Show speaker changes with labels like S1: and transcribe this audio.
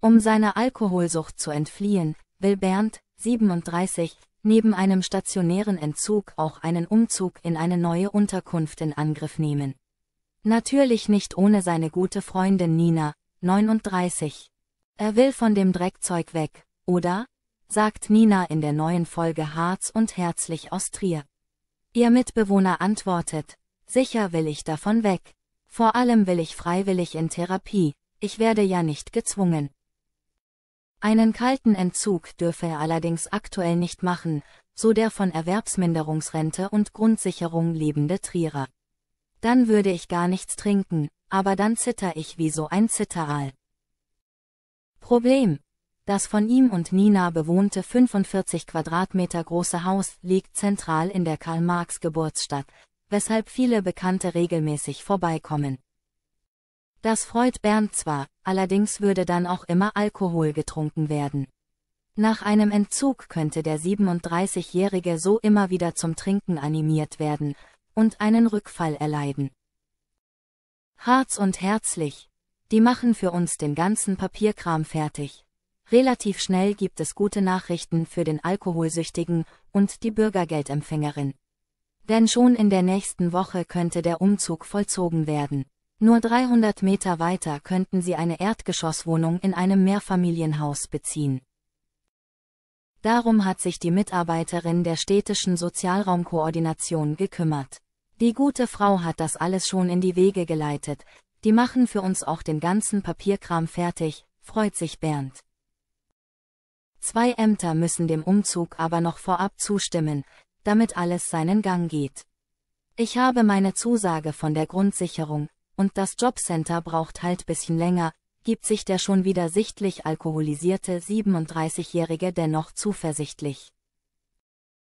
S1: Um seiner Alkoholsucht zu entfliehen, will Bernd, 37, neben einem stationären Entzug auch einen Umzug in eine neue Unterkunft in Angriff nehmen. Natürlich nicht ohne seine gute Freundin Nina, 39. Er will von dem Dreckzeug weg, oder? sagt Nina in der neuen Folge Harz und Herzlich aus Trier. Ihr Mitbewohner antwortet, sicher will ich davon weg. Vor allem will ich freiwillig in Therapie, ich werde ja nicht gezwungen. Einen kalten Entzug dürfe er allerdings aktuell nicht machen, so der von Erwerbsminderungsrente und Grundsicherung lebende Trierer. Dann würde ich gar nichts trinken, aber dann zitter ich wie so ein Zitteral. Problem. Das von ihm und Nina bewohnte 45 Quadratmeter große Haus liegt zentral in der Karl-Marx-Geburtsstadt, weshalb viele Bekannte regelmäßig vorbeikommen. Das freut Bernd zwar, allerdings würde dann auch immer Alkohol getrunken werden. Nach einem Entzug könnte der 37-Jährige so immer wieder zum Trinken animiert werden und einen Rückfall erleiden. Harz und herzlich. Die machen für uns den ganzen Papierkram fertig. Relativ schnell gibt es gute Nachrichten für den Alkoholsüchtigen und die Bürgergeldempfängerin. Denn schon in der nächsten Woche könnte der Umzug vollzogen werden. Nur 300 Meter weiter könnten sie eine Erdgeschosswohnung in einem Mehrfamilienhaus beziehen. Darum hat sich die Mitarbeiterin der städtischen Sozialraumkoordination gekümmert. Die gute Frau hat das alles schon in die Wege geleitet, die machen für uns auch den ganzen Papierkram fertig, freut sich Bernd. Zwei Ämter müssen dem Umzug aber noch vorab zustimmen, damit alles seinen Gang geht. Ich habe meine Zusage von der Grundsicherung, und das Jobcenter braucht halt bisschen länger, gibt sich der schon wieder sichtlich alkoholisierte 37-Jährige dennoch zuversichtlich.